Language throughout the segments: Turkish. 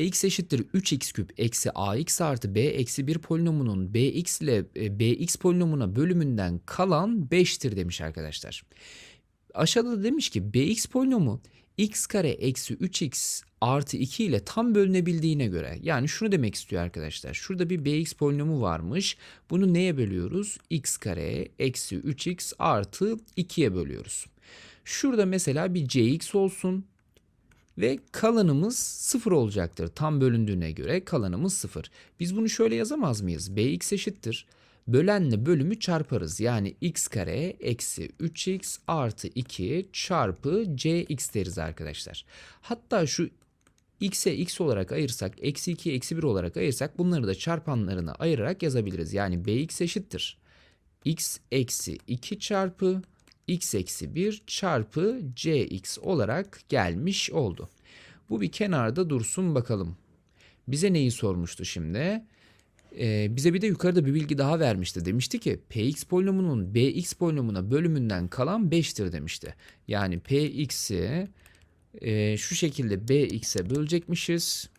px eşittir 3x küp eksi ax artı b eksi 1 polinomunun bx ile e, bx polinomuna bölümünden kalan 5'tir demiş arkadaşlar. Aşağıda da demiş ki bx polinomu x kare eksi 3x artı 2 ile tam bölünebildiğine göre. Yani şunu demek istiyor arkadaşlar. Şurada bir bx polinomu varmış. Bunu neye bölüyoruz? x kare eksi 3x artı 2'ye bölüyoruz. Şurada mesela bir cx olsun ve kalanımız 0 olacaktır. Tam bölündüğüne göre kalanımız 0. Biz bunu şöyle yazamaz mıyız? Bx eşittir. Bölenle bölümü çarparız. Yani x kare eksi 3x artı 2 çarpı cx deriz arkadaşlar. Hatta şu x'e x olarak ayırsak, eksi 2'ye eksi 1 olarak ayırsak bunları da çarpanlarına ayırarak yazabiliriz. Yani bx eşittir. x eksi 2 çarpı x eksi 1 çarpı cx olarak gelmiş oldu. Bu bir kenarda dursun bakalım. Bize neyi sormuştu şimdi? Ee, bize bir de yukarıda bir bilgi daha vermişti. Demişti ki px polinomunun bx polinomuna bölümünden kalan 5'tir demişti. Yani px'i e, şu şekilde bx'e bölecekmişiz.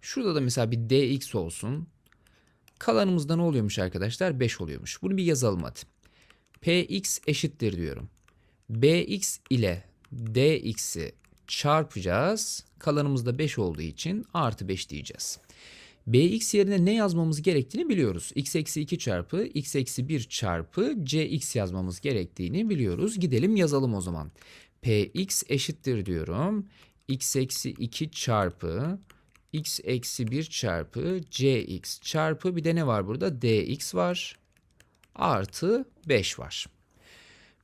Şurada da mesela bir dx olsun. Kalanımızda ne oluyormuş arkadaşlar? 5 oluyormuş. Bunu bir yazalım hadi. Px eşittir diyorum. Bx ile dx'i çarpacağız. Kalanımızda 5 olduğu için artı 5 diyeceğiz. Bx yerine ne yazmamız gerektiğini biliyoruz. x eksi 2 çarpı x eksi 1 çarpı cx yazmamız gerektiğini biliyoruz. Gidelim yazalım o zaman. Px eşittir diyorum. x eksi 2 çarpı x eksi 1 çarpı cx çarpı bir de ne var burada? dx var artı 5 var.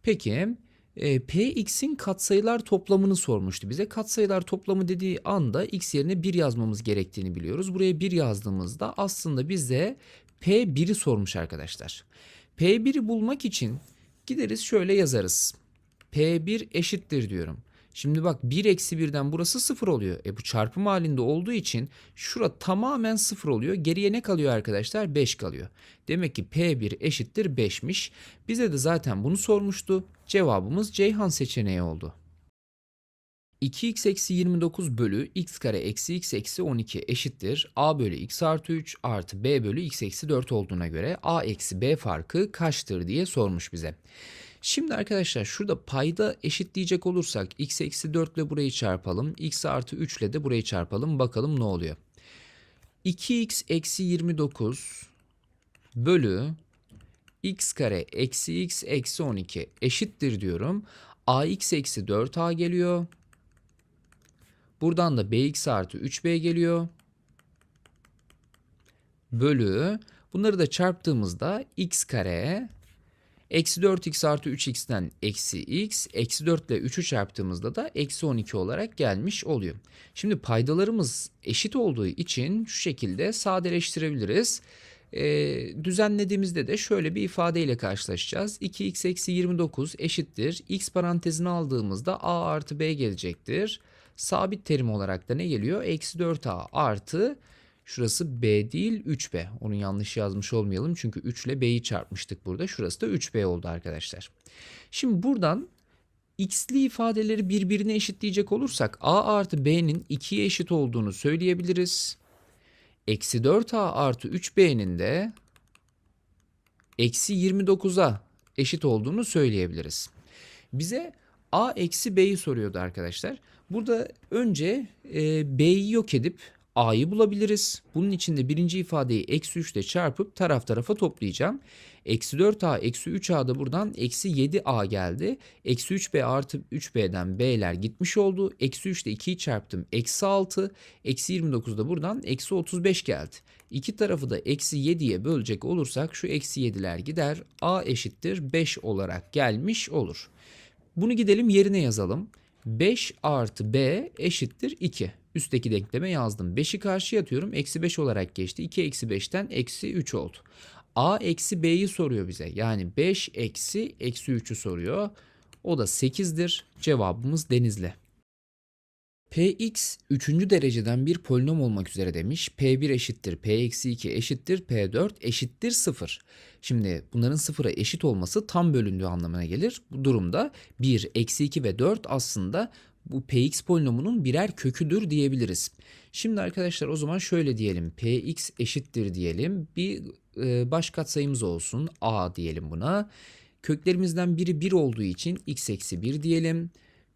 Peki e, px'in katsayılar toplamını sormuştu bize. Katsayılar toplamı dediği anda x yerine 1 yazmamız gerektiğini biliyoruz. Buraya 1 yazdığımızda aslında bize p1'i sormuş arkadaşlar. p1'i bulmak için gideriz şöyle yazarız. p1 eşittir diyorum. Şimdi bak 1 eksi 1'den burası 0 oluyor. E bu çarpım halinde olduğu için şura tamamen 0 oluyor. Geriye ne kalıyor arkadaşlar? 5 kalıyor. Demek ki P1 eşittir 5'miş. Bize de zaten bunu sormuştu. Cevabımız Ceyhan seçeneği oldu. 2x eksi 29 bölü x kare eksi x eksi 12 eşittir a bölü x artı 3 artı b bölü x eksi 4 olduğuna göre a eksi b farkı kaçtır diye sormuş bize. Şimdi arkadaşlar şurada payda eşit diyecek olursak x eksi 4 ile burayı çarpalım. x artı 3 ile de burayı çarpalım. Bakalım ne oluyor. 2x eksi 29 bölü x kare eksi x eksi 12 eşittir diyorum. ax eksi 4a geliyor. Buradan da bx artı 3b geliyor. Bölü bunları da çarptığımızda x kare Eksi 4x artı 3x'ten eksi x, eksi 4 ile 3'ü çarptığımızda da eksi 12 olarak gelmiş oluyor. Şimdi paydalarımız eşit olduğu için şu şekilde sadeleştirebiliriz. Ee, düzenlediğimizde de şöyle bir ifadeyle karşılaşacağız. 2x eksi 29 eşittir. x parantezini aldığımızda a artı b gelecektir. Sabit terim olarak da ne geliyor? Eksi 4a artı Şurası B değil 3B. Onu yanlış yazmış olmayalım. Çünkü 3 ile B'yi çarpmıştık burada. Şurası da 3B oldu arkadaşlar. Şimdi buradan x'li ifadeleri birbirine eşitleyecek olursak a artı b'nin 2'ye eşit olduğunu söyleyebiliriz. Eksi 4a artı 3b'nin de eksi 29'a eşit olduğunu söyleyebiliriz. Bize a eksi b'yi soruyordu arkadaşlar. Burada önce e, b'yi yok edip A'yı bulabiliriz. Bunun için de birinci ifadeyi eksi 3 ile çarpıp taraf tarafa toplayacağım. Eksi 4A eksi 3A da buradan eksi 7A geldi. Eksi 3B artı 3B'den B'ler gitmiş oldu. Eksi 3 ile 2'yi çarptım. Eksi 6. Eksi 29 da buradan eksi 35 geldi. İki tarafı da eksi 7'ye bölecek olursak şu eksi 7'ler gider. A eşittir 5 olarak gelmiş olur. Bunu gidelim yerine yazalım. 5 artı B eşittir 2. Üstteki denkleme yazdım. 5'i karşıya atıyorum. Eksi 5 olarak geçti. 2 eksi 5'ten eksi 3 oldu. A eksi B'yi soruyor bize. Yani 5 eksi eksi 3'ü soruyor. O da 8'dir. Cevabımız Denizli. Px 3. dereceden bir polinom olmak üzere demiş. P1 eşittir P-2 eşittir P4 eşittir 0. Şimdi bunların 0'a eşit olması tam bölündüğü anlamına gelir. Bu durumda 1, eksi 2 ve 4 aslında bu px polinomunun birer köküdür diyebiliriz. Şimdi arkadaşlar o zaman şöyle diyelim. px eşittir diyelim. Bir e, baş katsayımız olsun. a diyelim buna. Köklerimizden biri 1 olduğu için x eksi 1 diyelim.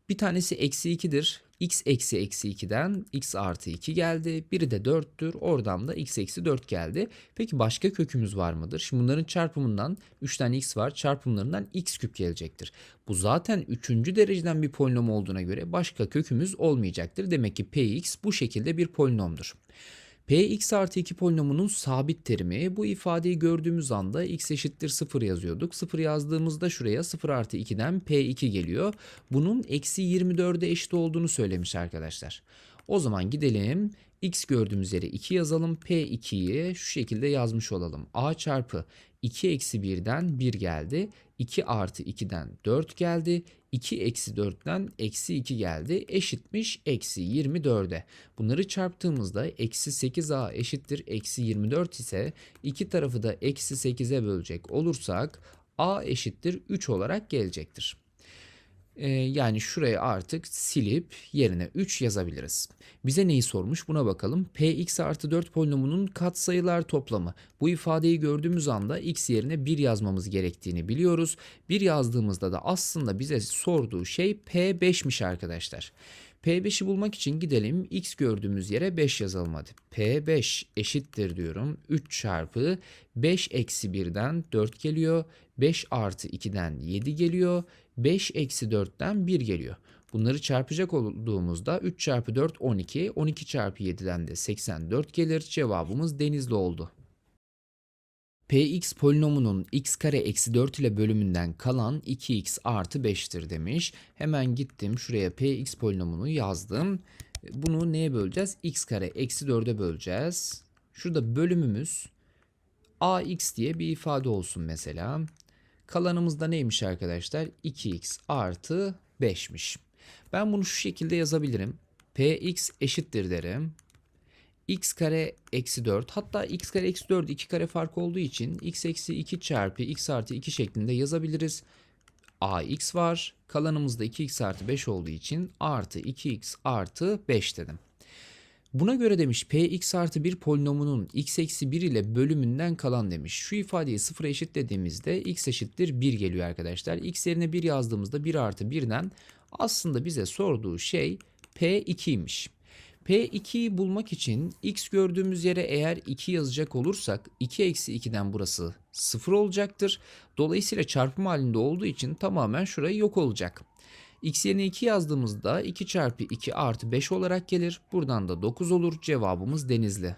Bir tanesi eksi 2'dir x eksi eksi 2'den x artı 2 geldi. Biri de 4'tür. Oradan da x eksi 4 geldi. Peki başka kökümüz var mıdır? Şimdi bunların çarpımından 3 tane x var. Çarpımlarından x küp gelecektir. Bu zaten 3. dereceden bir polinom olduğuna göre başka kökümüz olmayacaktır. Demek ki px bu şekilde bir polinomdur. Px artı 2 polinomunun sabit terimi bu ifadeyi gördüğümüz anda x eşittir 0 yazıyorduk. 0 yazdığımızda şuraya 0 artı 2'den P2 geliyor. Bunun eksi 24'e eşit olduğunu söylemiş arkadaşlar. O zaman gidelim x gördüğümüz yere 2 yazalım. P2'yi şu şekilde yazmış olalım. A çarpı 2 eksi 1'den 1 geldi. 2 artı 2'den 4 geldi. 2 eksi 4'ten eksi 2 geldi. Eşitmiş eksi 24'e. Bunları çarptığımızda eksi 8a eşittir eksi 24 ise iki tarafı da eksi 8'e bölecek olursak a eşittir 3 olarak gelecektir. Ee, yani şurayı artık silip yerine 3 yazabiliriz. Bize neyi sormuş buna bakalım. Px artı 4 polinomunun katsayılar toplamı. Bu ifadeyi gördüğümüz anda x yerine 1 yazmamız gerektiğini biliyoruz. 1 yazdığımızda da aslında bize sorduğu şey P5'miş arkadaşlar. P5'i bulmak için gidelim x gördüğümüz yere 5 yazalım hadi. P5 eşittir diyorum 3 çarpı 5 eksi 1'den 4 geliyor. 5 artı 2'den 7 geliyor. 5 eksi 4'ten 1 geliyor. Bunları çarpacak olduğumuzda 3 çarpı 4 12, 12 çarpı 7'den de 84 gelir. Cevabımız denizli oldu. Px polinomunun x kare eksi 4 ile bölümünden kalan 2x artı 5'tir demiş. Hemen gittim şuraya px polinomunu yazdım. Bunu neye böleceğiz? x kare eksi 4'e böleceğiz. Şurada bölümümüz ax diye bir ifade olsun mesela. Kalanımızda neymiş arkadaşlar? 2x artı 5'miş. Ben bunu şu şekilde yazabilirim. px eşittir derim. x kare eksi 4 hatta x kare eksi 4 2 kare fark olduğu için x eksi 2 çarpı x artı 2 şeklinde yazabiliriz. ax var. Kalanımızda 2x artı 5 olduğu için artı 2x artı 5 dedim. Buna göre demiş px artı 1 polinomunun x eksi 1 ile bölümünden kalan demiş. Şu ifadeyi sıfıra eşitlediğimizde x eşittir 1 geliyor arkadaşlar. x yerine 1 yazdığımızda 1 artı 1'den aslında bize sorduğu şey p2'ymiş. P2'yi bulmak için x gördüğümüz yere eğer 2 yazacak olursak 2 eksi 2'den burası 0 olacaktır. Dolayısıyla çarpım halinde olduğu için tamamen şurayı yok olacak. X yerine 2 yazdığımızda 2 çarpı 2 artı 5 olarak gelir. Buradan da 9 olur. Cevabımız denizli.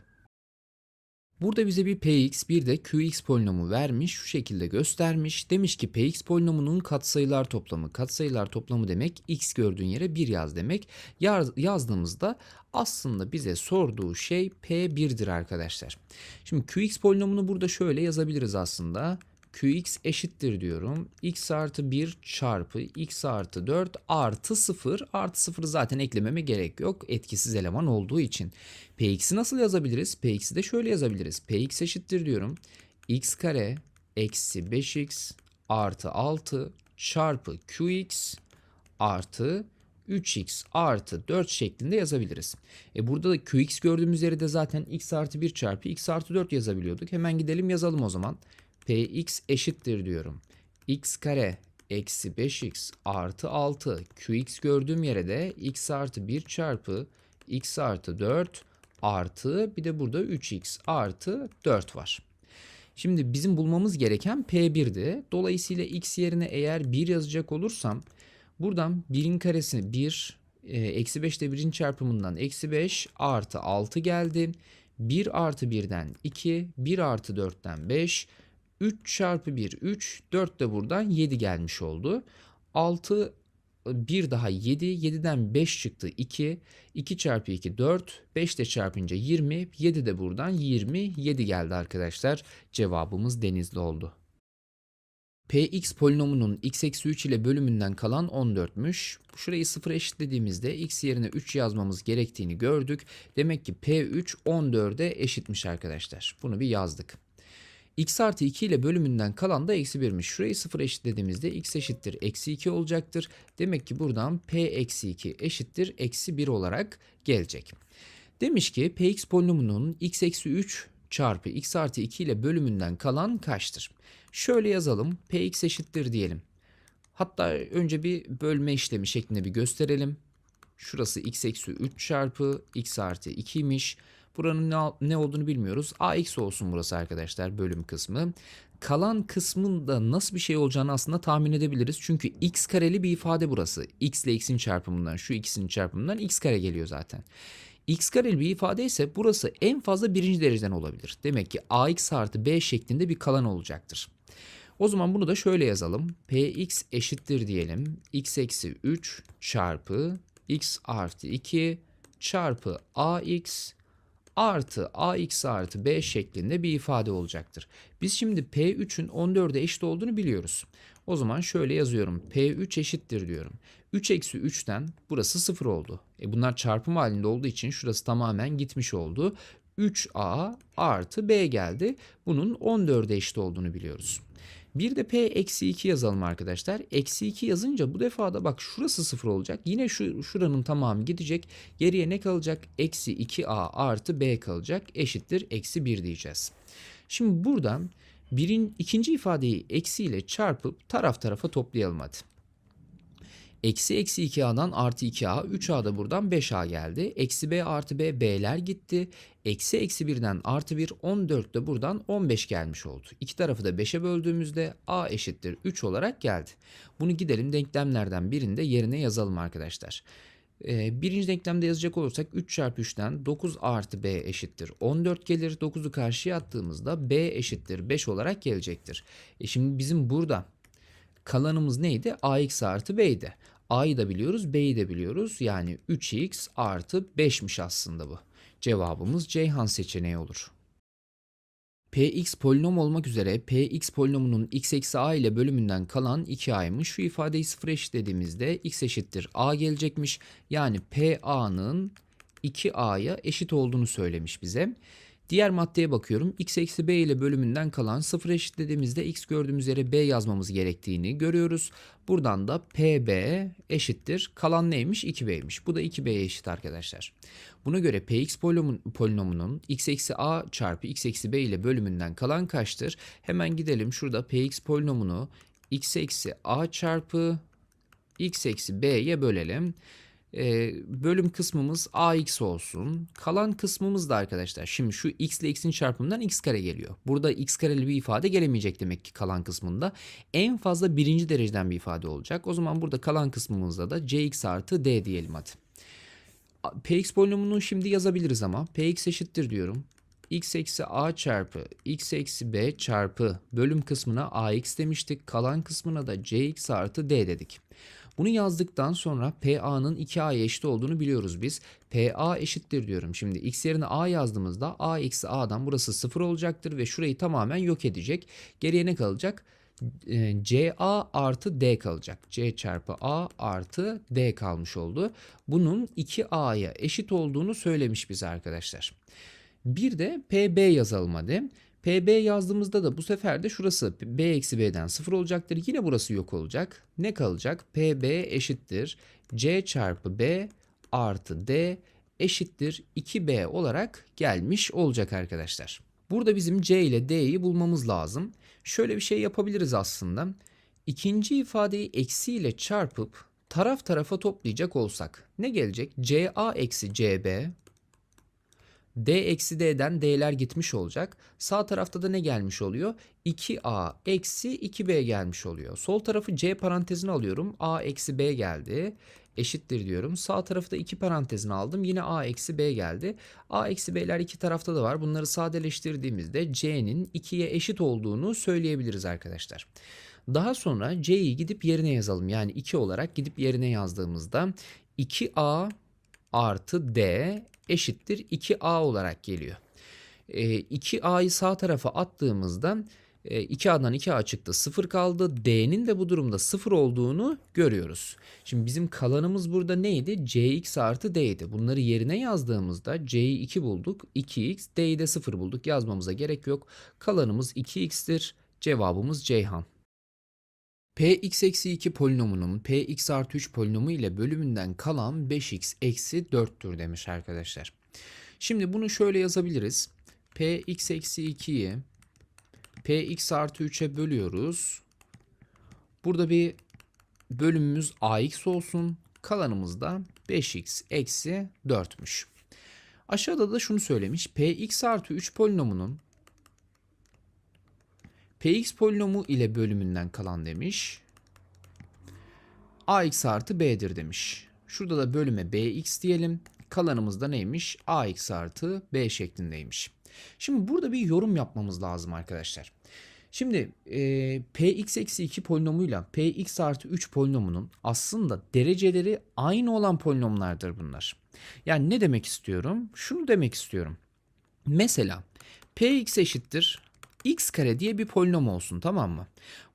Burada bize bir px bir de qx polinomu vermiş şu şekilde göstermiş. Demiş ki px polinomunun katsayılar toplamı. Katsayılar toplamı demek x gördüğün yere 1 yaz demek. Yaz, yazdığımızda aslında bize sorduğu şey p1'dir arkadaşlar. Şimdi qx polinomunu burada şöyle yazabiliriz aslında. Qx eşittir diyorum. X artı 1 çarpı X artı 4 artı 0. Artı 0 zaten eklememe gerek yok. Etkisiz eleman olduğu için. Px'i nasıl yazabiliriz? Px'i de şöyle yazabiliriz. Px eşittir diyorum. X kare eksi 5X artı 6 çarpı Qx artı 3x artı 4 şeklinde yazabiliriz. E burada da qx gördüğümüz yeri de zaten x artı 1 çarpı x artı 4 yazabiliyorduk. Hemen gidelim yazalım o zaman. Px eşittir diyorum. x kare eksi 5x artı 6 qx gördüğüm yere de x artı 1 çarpı x artı 4 artı bir de burada 3x artı 4 var. Şimdi bizim bulmamız gereken P1'di. Dolayısıyla x yerine eğer 1 yazacak olursam buradan 1'in karesini 1 e, eksi 5 ile 1'in çarpımından eksi 5 artı 6 geldi. 1 artı 1'den 2, 1 artı 4'ten 5, 3 çarpı 1 3 4 de buradan 7 gelmiş oldu. 6 1 daha 7 7'den 5 çıktı 2 2 çarpı 2 4 5 de çarpınca 20 7 de buradan 27 geldi arkadaşlar cevabımız denizli oldu. Px polinomunun x eksi 3 ile bölümünden kalan 14'müş. Şurayı 0 eşitlediğimizde x yerine 3 yazmamız gerektiğini gördük. Demek ki P3 14'e eşitmiş arkadaşlar. Bunu bir yazdık x artı 2 ile bölümünden kalan da eksi 1'miş. Şurayı 0 eşitlediğimizde x eşittir eksi 2 olacaktır. Demek ki buradan p eksi 2 eşittir eksi 1 olarak gelecek. Demiş ki px polinomunun x eksi 3 çarpı x artı 2 ile bölümünden kalan kaçtır? Şöyle yazalım px eşittir diyelim. Hatta önce bir bölme işlemi şeklinde bir gösterelim. Şurası x eksi 3 çarpı x artı 2 2'ymiş. Buranın ne, ne olduğunu bilmiyoruz. AX olsun burası arkadaşlar bölüm kısmı. Kalan kısmın da nasıl bir şey olacağını aslında tahmin edebiliriz. Çünkü x kareli bir ifade burası. x ile x'in çarpımından şu ikisinin çarpımından x kare geliyor zaten x kareli bir ifade ise burası en fazla birinci dereceden olabilir. Demek ki ax artı b şeklinde bir kalan olacaktır. O zaman bunu da şöyle yazalım. px eşittir diyelim. x eksi 3 çarpı x artı 2 çarpı ax artı ax artı b şeklinde bir ifade olacaktır. Biz şimdi p3'ün 14'e eşit olduğunu biliyoruz. O zaman şöyle yazıyorum. p3 eşittir diyorum. 3 eksi 3'ten burası 0 oldu. E bunlar çarpım halinde olduğu için şurası tamamen gitmiş oldu. 3a artı b geldi. Bunun 14'e eşit olduğunu biliyoruz. Bir de p eksi 2 yazalım arkadaşlar. Eksi 2 yazınca bu defa da bak şurası 0 olacak. Yine şu şuranın tamamı gidecek. Geriye ne kalacak? Eksi 2a artı b kalacak. Eşittir eksi 1 diyeceğiz. Şimdi buradan birin, ikinci ifadeyi eksiyle çarpıp taraf tarafa toplayalım hadi. Eksi eksi 2A'dan artı 2A, 3A da buradan 5A geldi. Eksi B artı B, B'ler gitti. Eksi eksi 1'den artı 1, 14 de buradan 15 gelmiş oldu. İki tarafı da 5'e böldüğümüzde A eşittir 3 olarak geldi. Bunu gidelim denklemlerden birinde yerine yazalım arkadaşlar. Ee, birinci denklemde yazacak olursak 3 çarpı 3'ten 9 artı b eşittir 14 gelir. 9'u karşıya attığımızda b eşittir 5 olarak gelecektir. E şimdi bizim burada Kalanımız neydi? ax artı b'ydi. a'yı da biliyoruz, b'yi de biliyoruz. Yani 3x artı 5'miş aslında bu. Cevabımız Ceyhan seçeneği olur. Px polinom olmak üzere Px polinomunun x eksi a ile bölümünden kalan 2a'ymış. Şu ifadeyi sıfıra dediğimizde x eşittir a gelecekmiş. Yani Pa'nın 2a'ya eşit olduğunu söylemiş bize. Diğer maddeye bakıyorum. x eksi b ile bölümünden kalan sıfır eşitlediğimizde x gördüğümüz yere b yazmamız gerektiğini görüyoruz. Buradan da pb eşittir. Kalan neymiş? 2b'ymiş. Bu da 2b'ye eşit arkadaşlar. Buna göre px polinomunun x eksi a çarpı x eksi b ile bölümünden kalan kaçtır? Hemen gidelim. Şurada px polinomunu x eksi a çarpı x eksi b'ye bölelim e, bölüm kısmımız ax olsun. Kalan kısmımız da arkadaşlar şimdi şu x ile x'in çarpımından x kare geliyor. Burada x kareli bir ifade gelemeyecek demek ki kalan kısmında. En fazla birinci dereceden bir ifade olacak. O zaman burada kalan kısmımızda da cx artı d diyelim hadi. px polinomunu şimdi yazabiliriz ama px eşittir diyorum x eksi a çarpı x eksi b çarpı bölüm kısmına ax demiştik. Kalan kısmına da cx artı d dedik. Bunu yazdıktan sonra PA'nın 2A'ya eşit olduğunu biliyoruz biz. PA eşittir diyorum. Şimdi x yerine A yazdığımızda A eksi A'dan burası 0 olacaktır ve şurayı tamamen yok edecek. Geriye ne kalacak? E, CA artı D kalacak. C çarpı A artı D kalmış oldu. Bunun 2A'ya eşit olduğunu söylemiş bize arkadaşlar. Bir de PB yazalım hadi. PB yazdığımızda da bu sefer de şurası B eksi B'den 0 olacaktır. Yine burası yok olacak. Ne kalacak? PB eşittir. C çarpı B artı D eşittir 2B olarak gelmiş olacak arkadaşlar. Burada bizim C ile D'yi bulmamız lazım. Şöyle bir şey yapabiliriz aslında. İkinci ifadeyi eksiyle çarpıp taraf tarafa toplayacak olsak ne gelecek? CA eksi CB D eksi D'den D'ler gitmiş olacak. Sağ tarafta da ne gelmiş oluyor? 2A eksi 2B gelmiş oluyor. Sol tarafı C parantezine alıyorum. A eksi B geldi. Eşittir diyorum. Sağ tarafı da 2 parantezine aldım. Yine A eksi B geldi. A eksi B'ler iki tarafta da var. Bunları sadeleştirdiğimizde C'nin 2'ye eşit olduğunu söyleyebiliriz arkadaşlar. Daha sonra C'yi gidip yerine yazalım. Yani 2 olarak gidip yerine yazdığımızda 2A artı D eşittir 2A olarak geliyor. E, 2A'yı sağ tarafa attığımızda 2A'dan e, 2A çıktı 0 kaldı. D'nin de bu durumda 0 olduğunu görüyoruz. Şimdi bizim kalanımız burada neydi? Cx artı D'ydi. Bunları yerine yazdığımızda C'yi 2 bulduk. 2x D'yi de 0 bulduk. Yazmamıza gerek yok. Kalanımız 2x'tir. Cevabımız Ceyhan px eksi 2 polinomunun px artı 3 polinomu ile bölümünden kalan 5x eksi 4'tür demiş arkadaşlar. Şimdi bunu şöyle yazabiliriz. px eksi 2'yi px artı 3'e bölüyoruz. Burada bir bölümümüz ax olsun. Kalanımız da 5x eksi 4'müş. Aşağıda da şunu söylemiş. px artı 3 polinomunun Px polinomu ile bölümünden kalan demiş. Ax artı B'dir demiş. Şurada da bölüme Bx diyelim. Kalanımız da neymiş? Ax artı B şeklindeymiş. Şimdi burada bir yorum yapmamız lazım arkadaşlar. Şimdi e, px eksi 2 polinomuyla px artı 3 polinomunun aslında dereceleri aynı olan polinomlardır bunlar. Yani ne demek istiyorum? Şunu demek istiyorum. Mesela px eşittir x kare diye bir polinom olsun tamam mı?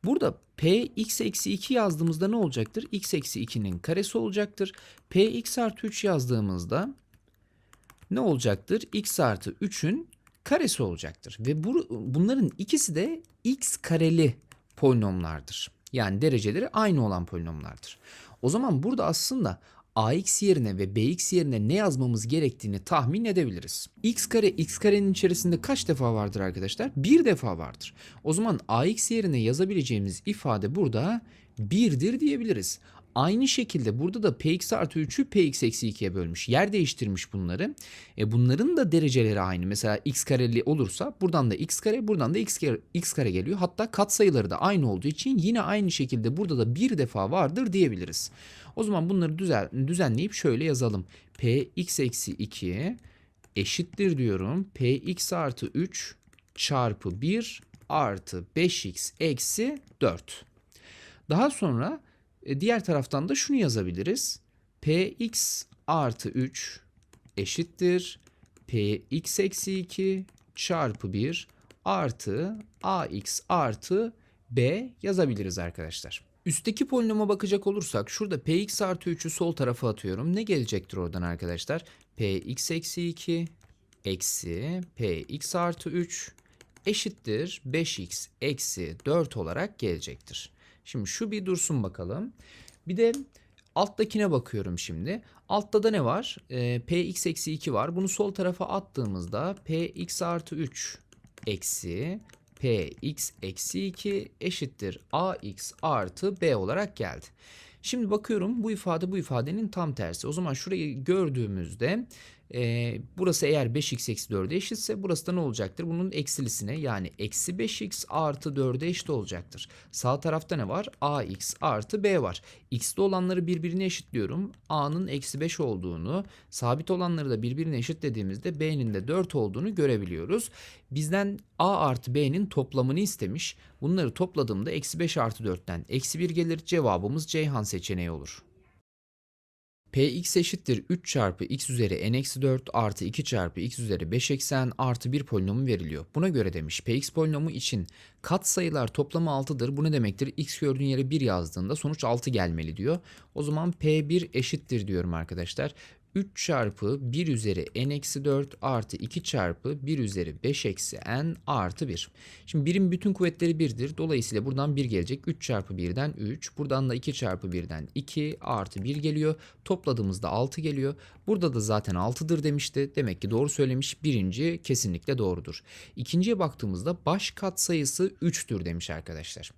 Burada p x eksi 2 yazdığımızda ne olacaktır? x eksi 2'nin karesi olacaktır. p x artı 3 yazdığımızda ne olacaktır? x artı 3'ün karesi olacaktır. Ve bu, bunların ikisi de x kareli polinomlardır. Yani dereceleri aynı olan polinomlardır. O zaman burada aslında ax yerine ve bx yerine ne yazmamız gerektiğini tahmin edebiliriz. x kare x karenin içerisinde kaç defa vardır arkadaşlar? Bir defa vardır. O zaman ax yerine yazabileceğimiz ifade burada 1'dir diyebiliriz. Aynı şekilde burada da px artı 3'ü px eksi 2'ye bölmüş. Yer değiştirmiş bunları. E bunların da dereceleri aynı. Mesela x kareli olursa buradan da x kare buradan da x kare, x kare geliyor. Hatta katsayıları da aynı olduğu için yine aynı şekilde burada da bir defa vardır diyebiliriz. O zaman bunları düzen, düzenleyip şöyle yazalım. px eksi 2 eşittir diyorum. px artı 3 çarpı 1 artı 5x eksi 4. Daha sonra e, diğer taraftan da şunu yazabiliriz. Px artı 3 eşittir. Px eksi 2 çarpı 1 artı ax artı b yazabiliriz arkadaşlar. Üstteki polinoma bakacak olursak şurada px artı 3'ü sol tarafa atıyorum. Ne gelecektir oradan arkadaşlar? px eksi 2 eksi px artı 3 eşittir 5x eksi 4 olarak gelecektir. Şimdi şu bir dursun bakalım. Bir de alttakine bakıyorum şimdi. Altta da ne var? E, px eksi 2 var. Bunu sol tarafa attığımızda px artı 3 eksi px eksi 2 eşittir ax artı b olarak geldi. Şimdi bakıyorum bu ifade bu ifadenin tam tersi. O zaman şurayı gördüğümüzde e, burası eğer 5x eksi 4'e eşitse burası da ne olacaktır? Bunun eksilisine yani eksi 5x artı 4'e eşit olacaktır. Sağ tarafta ne var? ax artı b var. x'li olanları birbirine eşitliyorum. a'nın eksi 5 olduğunu, sabit olanları da birbirine eşitlediğimizde b'nin de 4 olduğunu görebiliyoruz. Bizden a artı b'nin toplamını istemiş. Bunları topladığımda eksi 5 artı 4'ten eksi 1 gelir. Cevabımız Ceyhan seçeneği olur. Px eşittir 3 çarpı x üzeri n eksi 4 artı 2 çarpı x üzeri 5 eksen artı 1 polinomu veriliyor. Buna göre demiş Px polinomu için kat sayılar toplamı 6'dır. Bu ne demektir? X gördüğün yere 1 yazdığında sonuç 6 gelmeli diyor. O zaman P1 eşittir diyorum arkadaşlar. 3 çarpı 1 üzeri n eksi 4 artı 2 çarpı 1 üzeri 5 eksi n artı 1. Şimdi birim bütün kuvvetleri 1'dir. Dolayısıyla buradan 1 gelecek. 3 çarpı 1'den 3. Buradan da 2 çarpı 1'den 2 artı 1 geliyor. Topladığımızda 6 geliyor. Burada da zaten 6'dır demişti. Demek ki doğru söylemiş. Birinci kesinlikle doğrudur. İkinciye baktığımızda baş katsayısı 3'tür demiş arkadaşlar.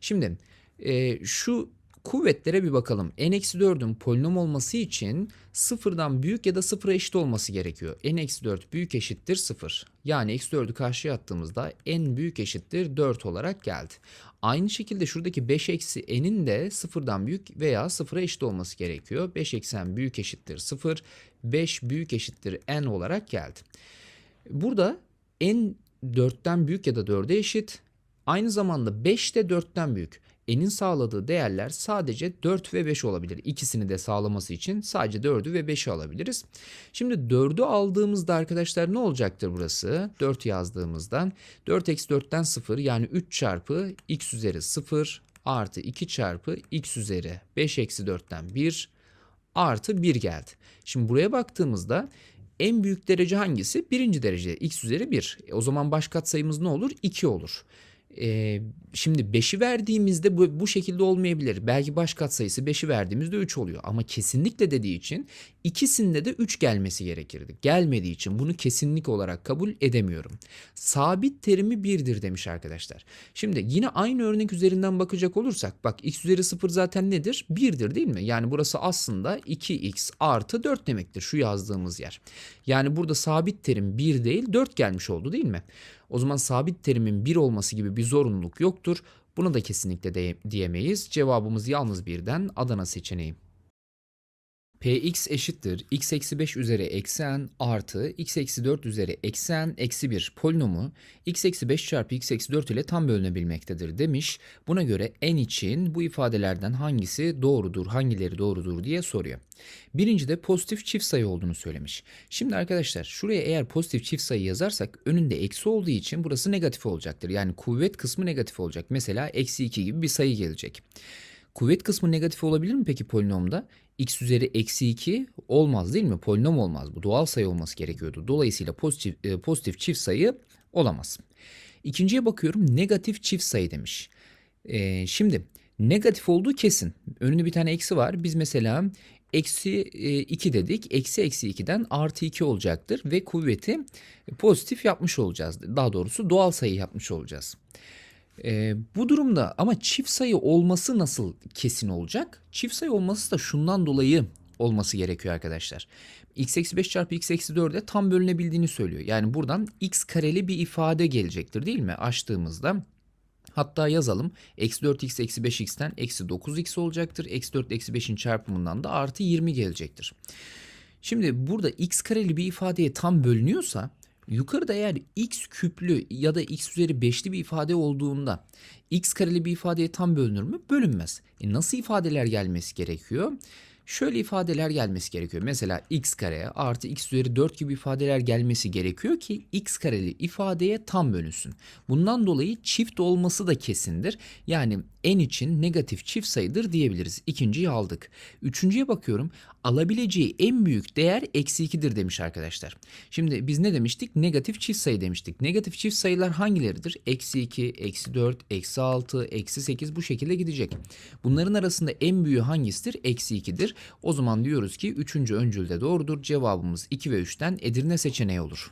Şimdi e, şu Kuvvetlere bir bakalım. n-4'ün polinom olması için sıfırdan büyük ya da sıfıra eşit olması gerekiyor. n-4 büyük eşittir 0. Yani x4'ü karşıya attığımızda n büyük eşittir 4 olarak geldi. Aynı şekilde şuradaki 5 eksi n'in de sıfırdan büyük veya sıfıra eşit olması gerekiyor. 5 eksen büyük eşittir 0. 5 büyük eşittir n olarak geldi. Burada n 4'ten büyük ya da 4'e eşit. Aynı zamanda 5 de 4'ten büyük. N'in sağladığı değerler sadece 4 ve 5 olabilir. İkisini de sağlaması için sadece 4'ü ve 5'i alabiliriz. Şimdi 4'ü aldığımızda arkadaşlar ne olacaktır burası? 4 yazdığımızdan 4 eksi 4'ten 0 yani 3 çarpı x üzeri 0 artı 2 çarpı x üzeri 5 eksi 4'ten 1 artı 1 geldi. Şimdi buraya baktığımızda en büyük derece hangisi? Birinci derece x üzeri 1. E o zaman baş katsayımız ne olur? 2 olur. E, şimdi 5'i verdiğimizde bu, bu şekilde olmayabilir. Belki baş katsayısı 5'i verdiğimizde 3 oluyor. Ama kesinlikle dediği için ikisinde de 3 gelmesi gerekirdi. Gelmediği için bunu kesinlik olarak kabul edemiyorum. Sabit terimi 1'dir demiş arkadaşlar. Şimdi yine aynı örnek üzerinden bakacak olursak bak x üzeri 0 zaten nedir? 1'dir değil mi? Yani burası aslında 2x artı 4 demektir şu yazdığımız yer. Yani burada sabit terim 1 değil 4 gelmiş oldu değil mi? O zaman sabit terimin 1 olması gibi bir zorunluluk yoktur. Buna da kesinlikle de diyemeyiz. Cevabımız yalnız birden Adana seçeneği px eşittir x eksi 5 üzeri eksi n artı x eksi 4 üzeri eksi n eksi 1 polinomu x eksi 5 çarpı x eksi 4 ile tam bölünebilmektedir demiş. Buna göre n için bu ifadelerden hangisi doğrudur, hangileri doğrudur diye soruyor. Birinci de pozitif çift sayı olduğunu söylemiş. Şimdi arkadaşlar şuraya eğer pozitif çift sayı yazarsak önünde eksi olduğu için burası negatif olacaktır. Yani kuvvet kısmı negatif olacak. Mesela eksi 2 gibi bir sayı gelecek. Kuvvet kısmı negatif olabilir mi peki polinomda? x üzeri eksi 2 olmaz değil mi? Polinom olmaz bu. Doğal sayı olması gerekiyordu. Dolayısıyla pozitif, e, pozitif çift sayı olamaz. İkinciye bakıyorum negatif çift sayı demiş. E, şimdi negatif olduğu kesin. Önünde bir tane eksi var. Biz mesela eksi 2 e, dedik. Eksi eksi 2'den artı 2 olacaktır ve kuvveti pozitif yapmış olacağız. Daha doğrusu doğal sayı yapmış olacağız. E, bu durumda ama çift sayı olması nasıl kesin olacak? Çift sayı olması da şundan dolayı olması gerekiyor arkadaşlar. x eksi 5 çarpı x eksi 4'e tam bölünebildiğini söylüyor. Yani buradan x kareli bir ifade gelecektir değil mi? Açtığımızda Hatta yazalım. Eksi 4x eksi 5x'ten eksi 9x olacaktır. Eksi 4 eksi 5'in çarpımından da artı 20 gelecektir. Şimdi burada x kareli bir ifadeye tam bölünüyorsa Yukarıda eğer x küplü ya da x üzeri 5'li bir ifade olduğunda x kareli bir ifadeye tam bölünür mü? Bölünmez. E nasıl ifadeler gelmesi gerekiyor? Şöyle ifadeler gelmesi gerekiyor. Mesela x kare artı x üzeri 4 gibi ifadeler gelmesi gerekiyor ki x kareli ifadeye tam bölünsün. Bundan dolayı çift olması da kesindir. Yani n için negatif çift sayıdır diyebiliriz. İkinciyi aldık. Üçüncüye bakıyorum. Alabileceği en büyük değer eksi 2'dir demiş arkadaşlar. Şimdi biz ne demiştik? Negatif çift sayı demiştik. Negatif çift sayılar hangileridir? Eksi 2, eksi 4, eksi 6, eksi 8 bu şekilde gidecek. Bunların arasında en büyüğü hangisidir? Eksi 2'dir. O zaman diyoruz ki üçüncü öncülde doğrudur. Cevabımız 2 ve 3'ten Edirne seçeneği olur.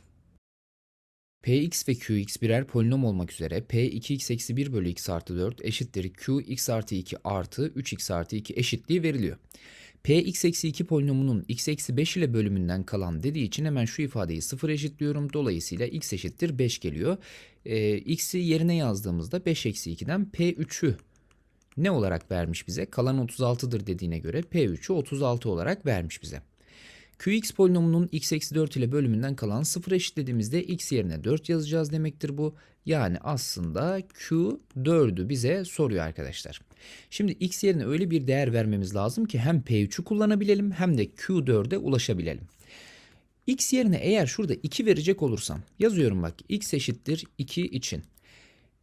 Px ve Qx birer polinom olmak üzere P2x eksi 1 bölü x artı 4 eşittir Qx artı 2 artı 3x artı 2 eşitliği veriliyor. Px eksi 2 polinomunun x eksi 5 ile bölümünden kalan dediği için hemen şu ifadeyi 0 eşitliyorum. Dolayısıyla x eşittir 5 geliyor. Ee, x'i yerine yazdığımızda 5 eksi 2'den P3'ü ne olarak vermiş bize? Kalan 36'dır dediğine göre P3'ü 36 olarak vermiş bize. Qx polinomunun x eksi 4 ile bölümünden kalan 0 eşitlediğimizde x yerine 4 yazacağız demektir bu. Yani aslında Q 4'ü bize soruyor arkadaşlar. Şimdi x yerine öyle bir değer vermemiz lazım ki hem P3'ü kullanabilelim hem de Q4'e ulaşabilelim. X yerine eğer şurada 2 verecek olursam yazıyorum bak x eşittir 2 için.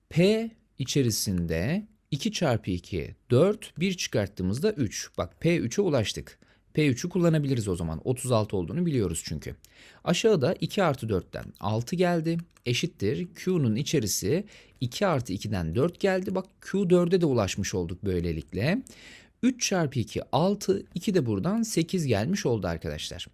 P içerisinde 2 çarpı 2 4 1 çıkarttığımızda 3. Bak P3'e ulaştık. P3'ü kullanabiliriz o zaman. 36 olduğunu biliyoruz çünkü. Aşağıda 2 artı 4'ten 6 geldi. Eşittir. Q'nun içerisi 2 artı 2'den 4 geldi. Bak Q4'e de ulaşmış olduk böylelikle. 3 çarpı 2 6, 2 de buradan 8 gelmiş oldu arkadaşlar.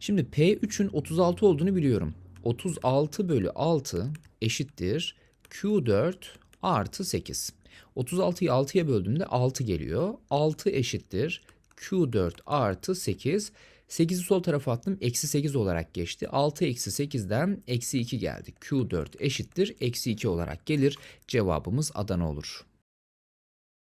Şimdi P3'ün 36 olduğunu biliyorum. 36 bölü 6 eşittir Q4 artı 8. 36'yı 6'ya böldüğümde 6 geliyor. 6 eşittir Q4 artı 8. 8'i sol tarafa attım. Eksi 8 olarak geçti. 6 eksi 8'den eksi 2 geldi. Q4 eşittir. Eksi 2 olarak gelir. Cevabımız Adana olur.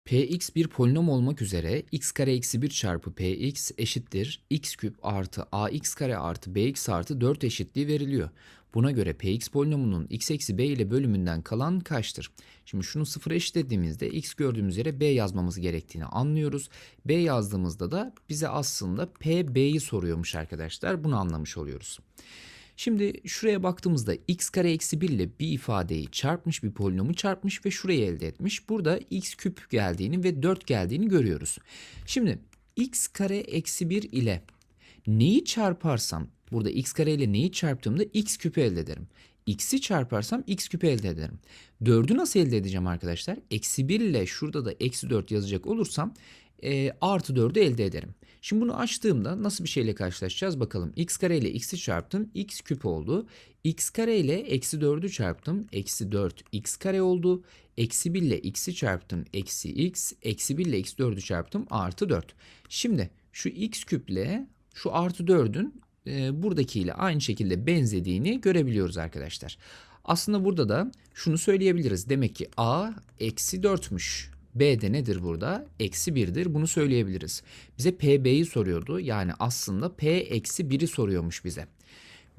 Px bir polinom olmak üzere x kare eksi 1 çarpı px eşittir x küp artı ax kare artı bx artı 4 eşitliği veriliyor. Buna göre px polinomunun x eksi b ile bölümünden kalan kaçtır? Şimdi şunu sıfıra eşitlediğimizde x gördüğümüz yere b yazmamız gerektiğini anlıyoruz. b yazdığımızda da bize aslında p b'yi soruyormuş arkadaşlar. Bunu anlamış oluyoruz. Şimdi şuraya baktığımızda x kare eksi 1 ile bir ifadeyi çarpmış bir polinomu çarpmış ve şurayı elde etmiş. Burada x küp geldiğini ve 4 geldiğini görüyoruz. Şimdi x kare eksi 1 ile Neyi çarparsam burada x kare ile neyi çarptığımda x küpü elde ederim. X'i çarparsam x küpü elde ederim. 4'ü nasıl elde edeceğim arkadaşlar? Eksi 1 ile şurada da eksi 4 yazacak olursam e, artı 4'ü elde ederim. Şimdi bunu açtığımda nasıl bir şeyle karşılaşacağız bakalım. x kare ile x'i çarptım x küp oldu. x kare ile eksi 4'ü çarptım eksi 4 x kare oldu. Eksi 1 ile x'i çarptım eksi x. Eksi 1 ile eksi 4'ü çarptım artı 4. Şimdi şu x küple şu artı 4'ün e, buradakiyle aynı şekilde benzediğini görebiliyoruz arkadaşlar. Aslında burada da şunu söyleyebiliriz. Demek ki A eksi 4'müş. B de nedir burada? Eksi 1'dir. Bunu söyleyebiliriz. Bize PB'yi soruyordu. Yani aslında P eksi 1'i soruyormuş bize.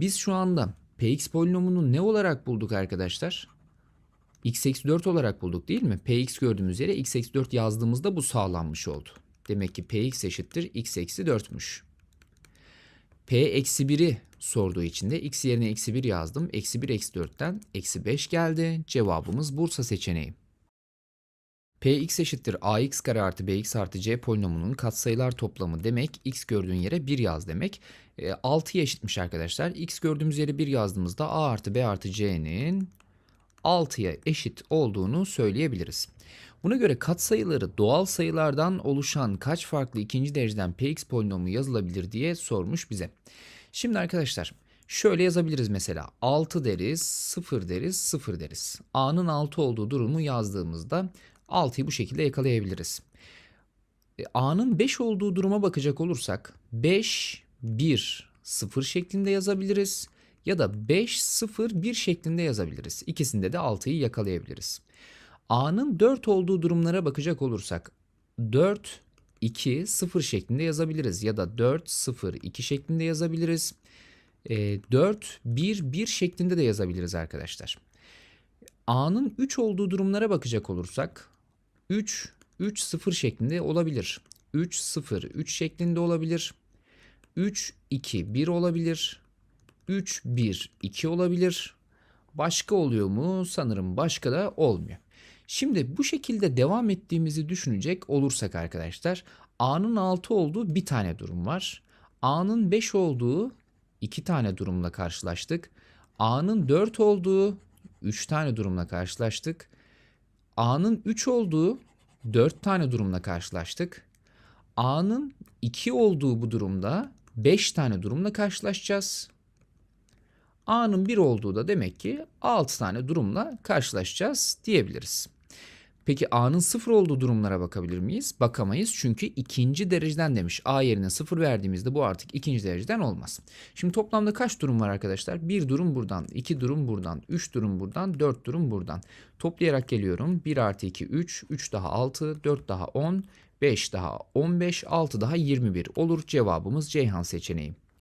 Biz şu anda Px polinomunu ne olarak bulduk arkadaşlar? x eksi 4 olarak bulduk değil mi? Px gördüğümüz yere x eksi 4 yazdığımızda bu sağlanmış oldu. Demek ki Px eşittir x eksi 4'müş. P eksi 1'i sorduğu için de x yerine eksi 1 yazdım. Eksi 1 eksi 4'ten eksi 5 geldi. Cevabımız Bursa seçeneği. Px eşittir ax kare artı bx artı c polinomunun katsayılar toplamı demek x gördüğün yere 1 yaz demek. E, 6'ya eşitmiş arkadaşlar. x gördüğümüz yere 1 yazdığımızda a artı b artı c'nin 6'ya eşit olduğunu söyleyebiliriz. Buna göre katsayıları doğal sayılardan oluşan kaç farklı ikinci dereceden px polinomu yazılabilir diye sormuş bize. Şimdi arkadaşlar şöyle yazabiliriz mesela 6 deriz 0 deriz 0 deriz. A'nın 6 olduğu durumu yazdığımızda 6'yı bu şekilde yakalayabiliriz. E, A'nın 5 olduğu duruma bakacak olursak 5 1 0 şeklinde yazabiliriz ya da 5 0 1 şeklinde yazabiliriz. İkisinde de 6'yı yakalayabiliriz. A'nın 4 olduğu durumlara bakacak olursak 4 2 0 şeklinde yazabiliriz ya da 4 0 2 şeklinde yazabiliriz. E, 4 1 1 şeklinde de yazabiliriz arkadaşlar. A'nın 3 olduğu durumlara bakacak olursak 3 3 0 şeklinde olabilir. 3 0 3 şeklinde olabilir. 3 2 1 olabilir. 3 1 2 olabilir. Başka oluyor mu? Sanırım başka da olmuyor. Şimdi bu şekilde devam ettiğimizi düşünecek olursak arkadaşlar A'nın 6 olduğu bir tane durum var. A'nın 5 olduğu iki tane durumla karşılaştık. A'nın 4 olduğu 3 tane durumla karşılaştık. A'nın 3 olduğu 4 tane durumla karşılaştık. A'nın 2 olduğu bu durumda 5 tane durumla karşılaşacağız. A'nın 1 olduğu da demek ki 6 tane durumla karşılaşacağız diyebiliriz. Peki A'nın sıfır olduğu durumlara bakabilir miyiz? Bakamayız çünkü ikinci dereceden demiş. A yerine sıfır verdiğimizde bu artık ikinci dereceden olmaz. Şimdi toplamda kaç durum var arkadaşlar? Bir durum buradan, iki durum buradan, üç durum buradan, dört durum buradan. Toplayarak geliyorum. 1 artı 2 3, 3 daha 6, 4 daha 10, 5 daha 15, 6 daha 21 olur. Cevabımız Ceyhan seçeneği.